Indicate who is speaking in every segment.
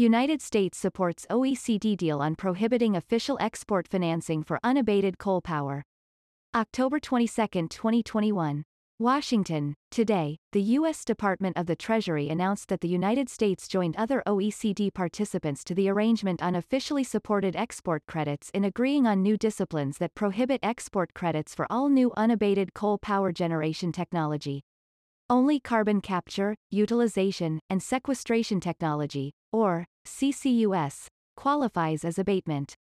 Speaker 1: United States supports OECD deal on prohibiting official export financing for unabated coal power. October 22, 2021. Washington. Today, the U.S. Department of the Treasury announced that the United States joined other OECD participants to the arrangement on officially supported export credits in agreeing on new disciplines that prohibit export credits for all new unabated coal power generation technology. Only carbon capture, utilization, and sequestration technology, or CCUS, qualifies as abatement.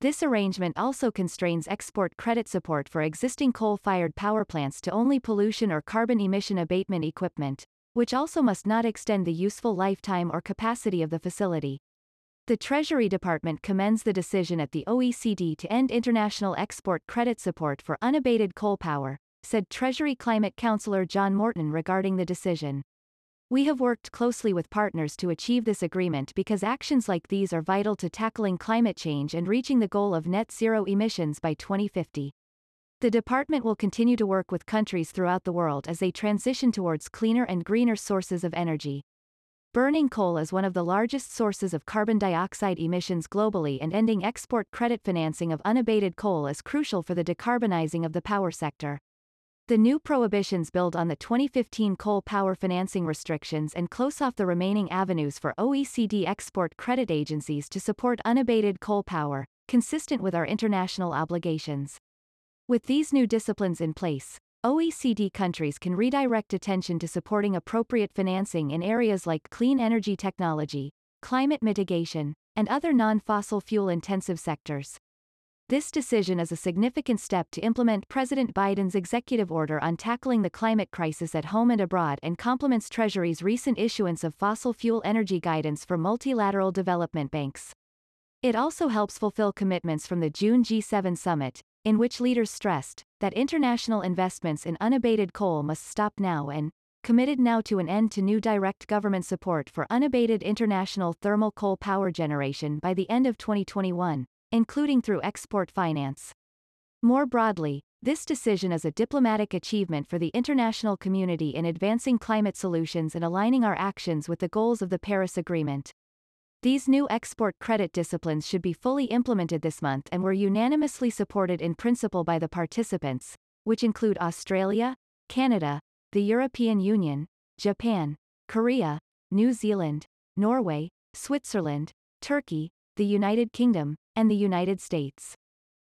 Speaker 1: This arrangement also constrains export credit support for existing coal fired power plants to only pollution or carbon emission abatement equipment, which also must not extend the useful lifetime or capacity of the facility. The Treasury Department commends the decision at the OECD to end international export credit support for unabated coal power, said Treasury Climate Counselor John Morton regarding the decision. We have worked closely with partners to achieve this agreement because actions like these are vital to tackling climate change and reaching the goal of net zero emissions by 2050. The department will continue to work with countries throughout the world as they transition towards cleaner and greener sources of energy. Burning coal is one of the largest sources of carbon dioxide emissions globally, and ending export credit financing of unabated coal is crucial for the decarbonizing of the power sector. The new prohibitions build on the 2015 coal power financing restrictions and close off the remaining avenues for OECD export credit agencies to support unabated coal power, consistent with our international obligations. With these new disciplines in place, OECD countries can redirect attention to supporting appropriate financing in areas like clean energy technology, climate mitigation, and other non fossil fuel intensive sectors. This decision is a significant step to implement President Biden's executive order on tackling the climate crisis at home and abroad and complements Treasury's recent issuance of fossil fuel energy guidance for multilateral development banks. It also helps fulfill commitments from the June G7 summit, in which leaders stressed that international investments in unabated coal must stop now and committed now to an end to new direct government support for unabated international thermal coal power generation by the end of 2021 including through export finance. More broadly, this decision is a diplomatic achievement for the international community in advancing climate solutions and aligning our actions with the goals of the Paris Agreement. These new export credit disciplines should be fully implemented this month and were unanimously supported in principle by the participants, which include Australia, Canada, the European Union, Japan, Korea, New Zealand, Norway, Switzerland, Turkey, the United Kingdom, and the United States.